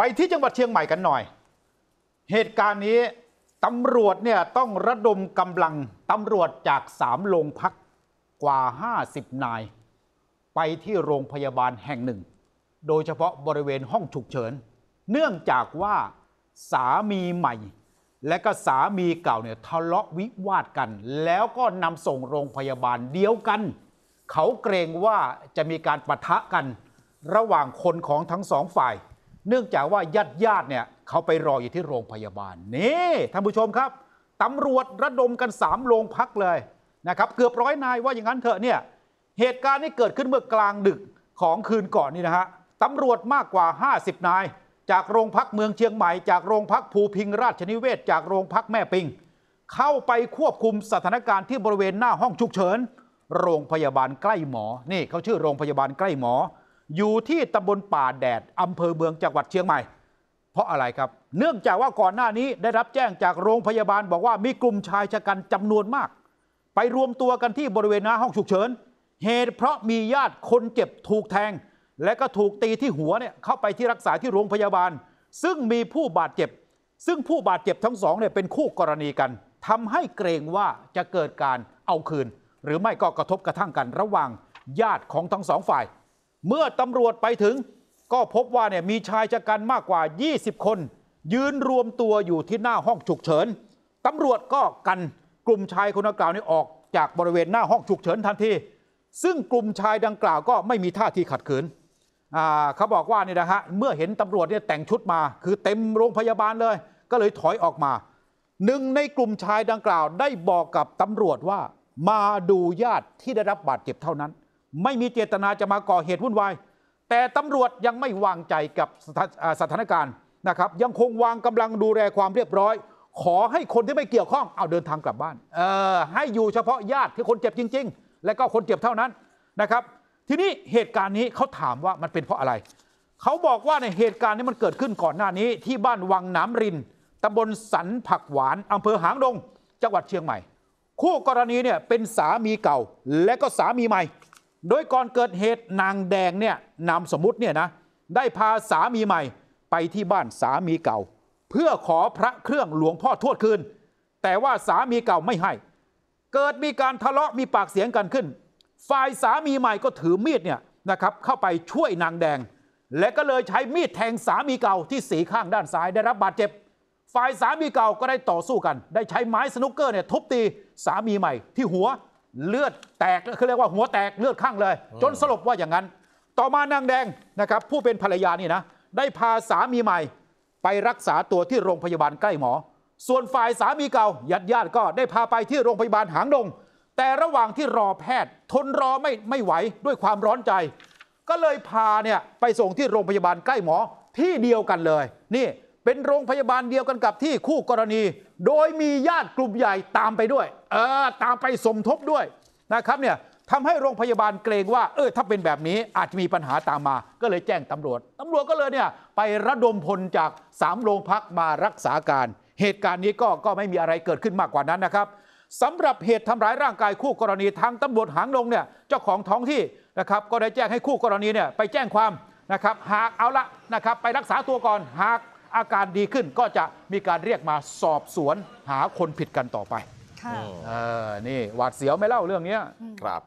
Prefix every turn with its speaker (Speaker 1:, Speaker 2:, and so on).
Speaker 1: ไปที่จังหวัดเชียงใหม่กันหน่อย เหตุการณ์นี้ ตำรวจเนี่ยต้องระดมกำลัง ตำรวจจากสามโรงพักกว่า 50 นาย ไปที่โรงพยาบาลแห่งหนึ่ง โดยเฉพาะบริเวณห้องฉุกเฉินเนื่องจากว่าสามีใหม่ และก็สามีเก่าเนี่ยทะเลาะวิวาทกัน แล้วก็นำส่งโรงพยาบาลเดียวกัน เขาเกรงว่าจะมีการปะทะกันระหว่างคนของทั้งสองฝ่ายเนื่องจากว่าญาติญาติเนี่ยเขาไปรออยู่ที่โรงพยาบาลนี่ท่านผู้ชมครับตำรวจระดมกัน 3 โรงพักเลยนะครับเกือบร้อยนายว่าอย่างนั้นเถอะเนี่ยเหตุการณ์นี้เกิดขึ้นเมื่อกลางดึกของคืนก่อนนี่นะฮะตำรวจมากกว่า 50 นาย จากโรงพักเมืองเชียงใหม่จากโรงพักภูพิงราชนิเวศจากโรงพักแม่ปิง เข้าไปควบคุมสถานการณ์ที่บริเวณหน้าห้องฉุกเฉินโรงพยาบาลใกล้หมอ นี่เขาชื่อโรงพยาบาลใกล้หมออยู่ที่ตำบลป่าแดด อำเภอเมืองจังหวัดเชียงใหม่ เพราะอะไรครับ เนื่องจากว่าก่อนหน้านี้ได้รับแจ้งจากโรงพยาบาล บอกว่ามีกลุ่มชายชะกันจำนวนมาก ไปรวมตัวกันที่บริเวณหน้าห้องฉุกเฉิน เหตุเพราะมีญาติคนเจ็บถูกแทง และก็ถูกตีที่หัวเนี่ยเข้าไปที่รักษาที่โรงพยาบาล ซึ่งมีผู้บาดเจ็บซึ่งผู้บาดเจ็บทั้งสองเนี่ยเป็นคู่กรณีกัน ทำให้เกรงว่าจะเกิดการเอาคืน หรือไม่ก็กระทบกระทั่งกันระหว่างญาติของทั้งสองฝ่ายเมื่อตำรวจไปถึงก็พบว่าเนี่ยมีชายชะกันมากกว่า 20 คน ยืนรวมตัวอยู่ที่หน้าห้องฉุกเฉินตำรวจก็กันกลุ่มชายคนดังกล่าวนี้ออก จากบริเวณหน้าห้องฉุกเฉินทันทีซึ่งกลุ่มชายดังกล่าวก็ไม่มีท่าทีขัดขืนเขาบอกว่านี่นะฮะเมื่อเห็นตำรวจเนี่ยแต่งชุดมา คือเต็มโรงพยาบาลเลยก็เลยถอยออกมาหนึ่งในกลุ่มชายดังกล่าวได้บอกกับตำรวจว่ามาดูญาติที่ได้รับบาดเจ็บเท่านั้นไม่มีเจตนาจะมาก่อเหตุวุ่นวาย แต่ตำรวจยังไม่วางใจกับสถานการณ์นะครับ ยังคงวางกำลังดูแลความเรียบร้อย ขอให้คนที่ไม่เกี่ยวข้อง เอาเดินทางกลับบ้าน เออ ให้อยู่เฉพาะญาติที่คนเจ็บจริง ๆ และก็คนเจ็บเท่านั้นนะครับ ทีนี้เหตุการณ์นี้เขาถามว่ามันเป็นเพราะอะไร เขาบอกว่าในเหตุการณ์นี้มันเกิดขึ้นก่อนหน้านี้ที่บ้านวังน้ำริน ตำบลสันผักหวานอำเภอหางดง จังหวัดเชียงใหม่ คู่กรณีเนี่ยเป็นสามีเก่าและก็สามีใหม่โดยก่อนเกิดเหตุนางแดงเนี่ยนำสมมติเนี่ยนะได้พาสามีใหม่ไปที่บ้านสามีเก่า เพื่อขอพระเครื่องหลวงพ่อทวดคืนแต่ว่าสามีเก่าไม่ให้ เกิดมีการทะเลาะมีปากเสียงกันขึ้น ฝ่ายสามีใหม่ก็ถือมีดเนี่ยนะครับเข้าไปช่วยนางแดง และก็เลยใช้มีดแทงสามีเก่า ที่สีข้างด้านซ้ายได้รับบาดเจ็บ ฝ่ายสามีเก่าก็ได้ต่อสู้กัน ได้ใช้ไม้สนุกเกอร์เนี่ยทุบตีสามีใหม่ที่หัวเลือดแตกเขาเรียกว่าหัวแตกเลือดข้างเลย จนสลบว่าอย่างนั้น ต่อมานางแดงนะครับ ผู้เป็นภรรยานี่นะได้พาสามีใหม่ ไปรักษาตัวที่โรงพยาบาลใกล้หมอ ส่วนฝ่ายสามีเก่าญาติญาติก็ได้พาไปที่โรงพยาบาลหางดงแต่ระหว่างที่รอแพทย์ทนรอไม่ไม่ไหวด้วยความร้อนใจ ก็เลยพาเนี่ยไปส่งที่โรงพยาบาลใกล้หมอที่เดียวกันเลยนี่เป็นโรงพยาบาลเดียวกันกับที่คู่กรณี โดยมีญาติกลุ่มใหญ่ตามไปด้วย เออตามไปสมทบด้วยนะครับ เนี่ยทำให้โรงพยาบาลเกรงว่า เออ ถ้าเป็นแบบนี้อาจจะมีปัญหาตามมา ก็เลยแจ้งตำรวจตำรวจก็เลยเนี่ยไประดมพลจากสามโรงพักมารักษาการ เหตุการณ์นี้ก็ ก็ ไม่มีอะไรเกิดขึ้นมากกว่านั้นนะครับ สำหรับเหตุทำร้ายร่างกายคู่กรณีทางตำรวจหางลงเนี่ย เจ้าของท้องที่นะครับก็ได้แจ้งให้คู่กรณีเนี่ยไปแจ้งความนะครับ หากเอาละนะครับ ไปรักษาตัวก่อน หากอาการดีขึ้นก็จะมีการเรียกมาสอบสวนหาคนผิดกันต่อไป ค่ะ เออ นี่หวาดเสียวไหม่เล่าเรื่องนี้ครับ